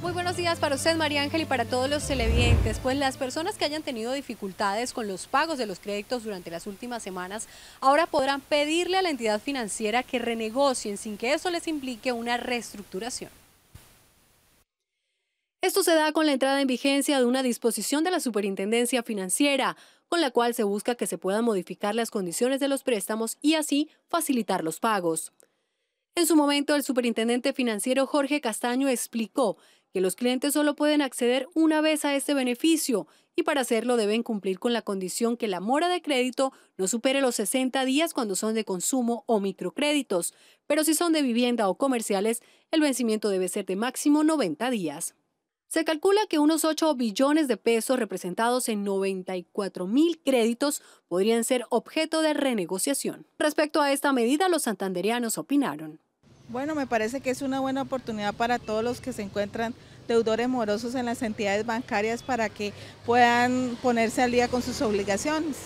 Muy buenos días para usted, María Ángel, y para todos los televidentes. Pues las personas que hayan tenido dificultades con los pagos de los créditos durante las últimas semanas, ahora podrán pedirle a la entidad financiera que renegocien sin que eso les implique una reestructuración. Esto se da con la entrada en vigencia de una disposición de la Superintendencia Financiera, con la cual se busca que se puedan modificar las condiciones de los préstamos y así facilitar los pagos. En su momento, el superintendente financiero Jorge Castaño explicó que los clientes solo pueden acceder una vez a este beneficio y para hacerlo deben cumplir con la condición que la mora de crédito no supere los 60 días cuando son de consumo o microcréditos, pero si son de vivienda o comerciales, el vencimiento debe ser de máximo 90 días. Se calcula que unos 8 billones de pesos representados en 94 mil créditos podrían ser objeto de renegociación. Respecto a esta medida, los santanderianos opinaron. Bueno, me parece que es una buena oportunidad para todos los que se encuentran deudores morosos en las entidades bancarias para que puedan ponerse al día con sus obligaciones.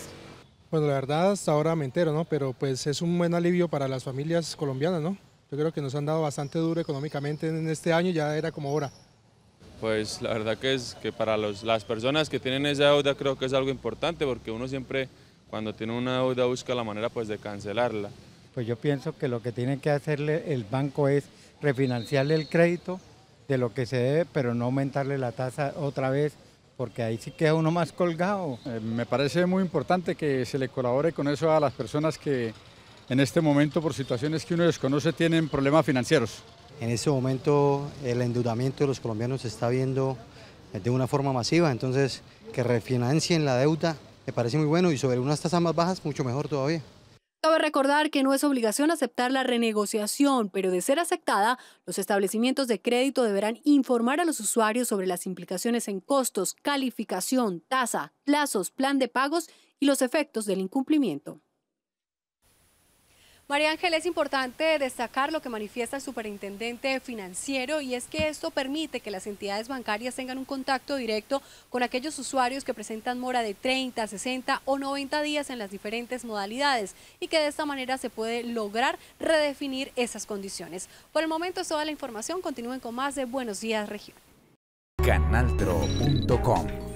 Bueno, pues la verdad hasta ahora me entero, ¿no? Pero pues es un buen alivio para las familias colombianas, ¿no? Yo creo que nos han dado bastante duro económicamente en este año, ya era como hora. Pues la verdad que es que para las personas que tienen esa deuda creo que es algo importante porque uno siempre cuando tiene una deuda busca la manera pues de cancelarla pues yo pienso que lo que tiene que hacerle el banco es refinanciarle el crédito de lo que se debe, pero no aumentarle la tasa otra vez, porque ahí sí queda uno más colgado. Eh, me parece muy importante que se le colabore con eso a las personas que en este momento, por situaciones que uno desconoce, tienen problemas financieros. En este momento el endeudamiento de los colombianos se está viendo eh, de una forma masiva, entonces que refinancien la deuda me parece muy bueno y sobre unas tasas más bajas mucho mejor todavía. Cabe recordar que no es obligación aceptar la renegociación, pero de ser aceptada, los establecimientos de crédito deberán informar a los usuarios sobre las implicaciones en costos, calificación, tasa, plazos, plan de pagos y los efectos del incumplimiento. María Ángel, es importante destacar lo que manifiesta el superintendente financiero y es que esto permite que las entidades bancarias tengan un contacto directo con aquellos usuarios que presentan mora de 30, 60 o 90 días en las diferentes modalidades y que de esta manera se puede lograr redefinir esas condiciones. Por el momento es toda la información, continúen con más de Buenos Días Región. Canaltro.com